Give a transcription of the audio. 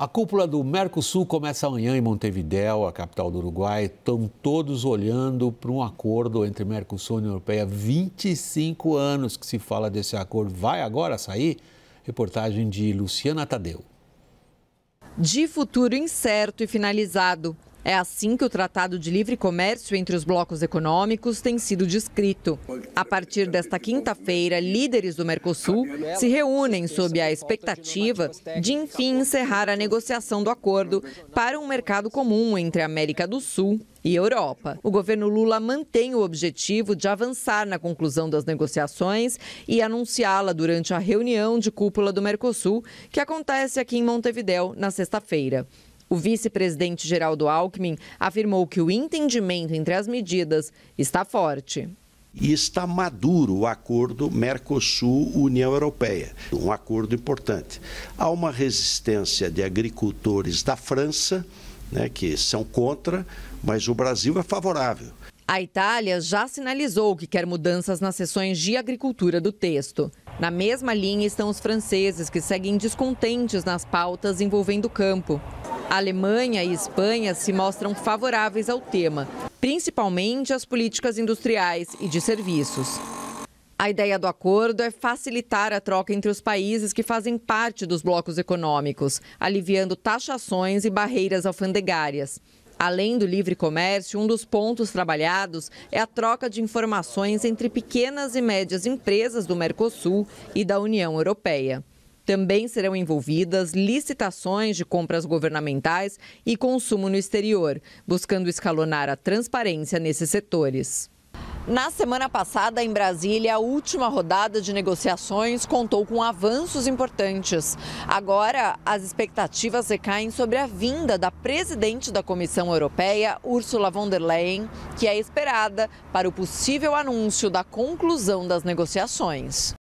A cúpula do Mercosul começa amanhã em Montevideo, a capital do Uruguai. Estão todos olhando para um acordo entre Mercosul e União Europeia. 25 anos que se fala desse acordo. Vai agora sair? Reportagem de Luciana Tadeu. De futuro incerto e finalizado. É assim que o Tratado de Livre Comércio entre os blocos econômicos tem sido descrito. A partir desta quinta-feira, líderes do Mercosul se reúnem sob a expectativa de, enfim, encerrar a negociação do acordo para um mercado comum entre América do Sul e Europa. O governo Lula mantém o objetivo de avançar na conclusão das negociações e anunciá-la durante a reunião de cúpula do Mercosul, que acontece aqui em Montevidéu na sexta-feira. O vice-presidente Geraldo Alckmin afirmou que o entendimento entre as medidas está forte. E está maduro o acordo Mercosul-União Europeia, um acordo importante. Há uma resistência de agricultores da França, né, que são contra, mas o Brasil é favorável. A Itália já sinalizou que quer mudanças nas sessões de agricultura do texto. Na mesma linha estão os franceses, que seguem descontentes nas pautas envolvendo o campo. Alemanha e Espanha se mostram favoráveis ao tema, principalmente as políticas industriais e de serviços. A ideia do acordo é facilitar a troca entre os países que fazem parte dos blocos econômicos, aliviando taxações e barreiras alfandegárias. Além do livre comércio, um dos pontos trabalhados é a troca de informações entre pequenas e médias empresas do Mercosul e da União Europeia. Também serão envolvidas licitações de compras governamentais e consumo no exterior, buscando escalonar a transparência nesses setores. Na semana passada, em Brasília, a última rodada de negociações contou com avanços importantes. Agora, as expectativas recaem sobre a vinda da presidente da Comissão Europeia, Ursula von der Leyen, que é esperada para o possível anúncio da conclusão das negociações.